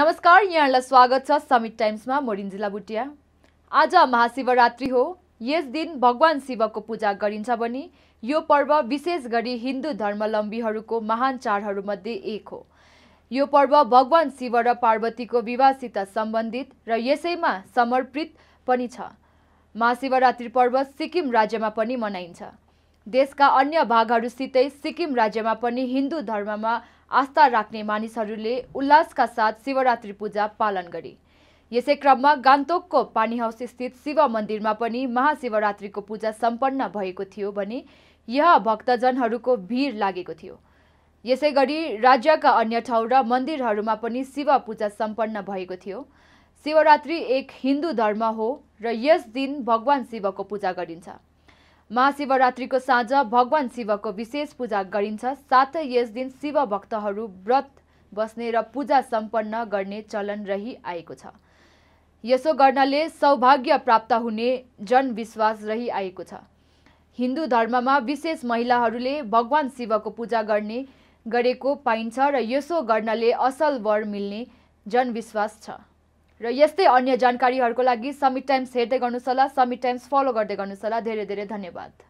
नमस्कार यहाँहरूलाई स्वागत छ समिट टाइम्समा मोरिन्जिला भुटिया आज महाशिवरात्रि हो यस दिन भगवान् शिवको पूजा गरिन्छ भने यो पर्व विशेष गरी हिन्दू धर्मलम्बीहरूको महान चाडहरूमध्ये एक हो यो पर्व भगवान् शिव र पार्वतीको विवाहसित सम्बन्धित र यसैमा समर्पित पनि छ महाशिवरात्रि पर्व सिक्किम राज्यमा पनि मनाइन्छ देशका अन्य भागहरूसितै सिक्किम राज्यमा पनि हिन्दू धर्ममा आस्था राख्ने मानिसहरूले उल्लासका साथ शिवरात्रि पूजा पालन गरे यसै क्रममा गान्तोकको पानी हाउस स्थित शिव मन्दिरमा पनि महाशिवरात्रिको पूजा सम्पन्न भएको थियो भने यहाँ भक्तजनहरूको भिड लागेको थियो यसै गरी राज्यका अन्य ठाउँ र मन्दिरहरूमा पनि शिव पूजा सम्पन्न भएको थियो शिवरात्रि एक हिन्दू धर्म हो र यस दिन भगवान शिवको पूजा गरिन्छ महाशिवरात्रिको साँझ भगवान शिवको विशेष पूजा गरिन्छ साथै यस दिन शिव भक्तहरू व्रत बस्ने र पूजा सम्पन्न गर्ने चलन रहिआएको छ यसो गर्नाले सौभाग्य प्राप्त हुने जनविश्वास रहिआएको छ हिन्दू धर्ममा विशेष महिलाहरूले भगवान शिवको पूजा गर्ने गरेको पाइन्छ र यसो गर्नाले असल वर मिल्ने जनविश्वास छ र यस्तै अन्य जानकारीहरूको लागि समिट टाइम्स हेर्दै गर्नुहोस् होला समिट टाइम्स फलो गर्दै गर्नुहोस् होला धेरै धेरै धन्यवाद